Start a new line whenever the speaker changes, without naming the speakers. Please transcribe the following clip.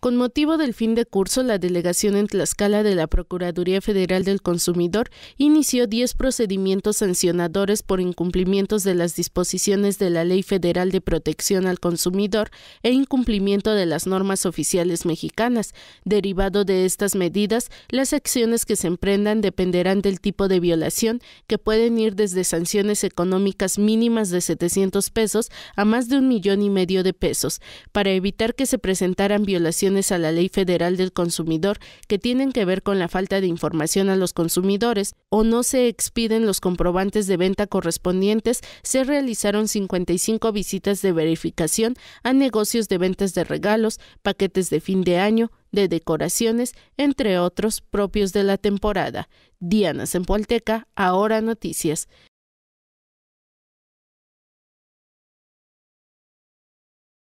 Con motivo del fin de curso, la delegación en Tlaxcala de la Procuraduría Federal del Consumidor inició 10 procedimientos sancionadores por incumplimientos de las disposiciones de la Ley Federal de Protección al Consumidor e incumplimiento de las normas oficiales mexicanas. Derivado de estas medidas, las acciones que se emprendan dependerán del tipo de violación, que pueden ir desde sanciones económicas mínimas de 700 pesos a más de un millón y medio de pesos. Para evitar que se presentaran violaciones a la Ley Federal del Consumidor que tienen que ver con la falta de información a los consumidores o no se expiden los comprobantes de venta correspondientes, se realizaron 55 visitas de verificación a negocios de ventas de regalos, paquetes de fin de año, de decoraciones, entre otros propios de la temporada. Diana Sempolteca, Ahora Noticias.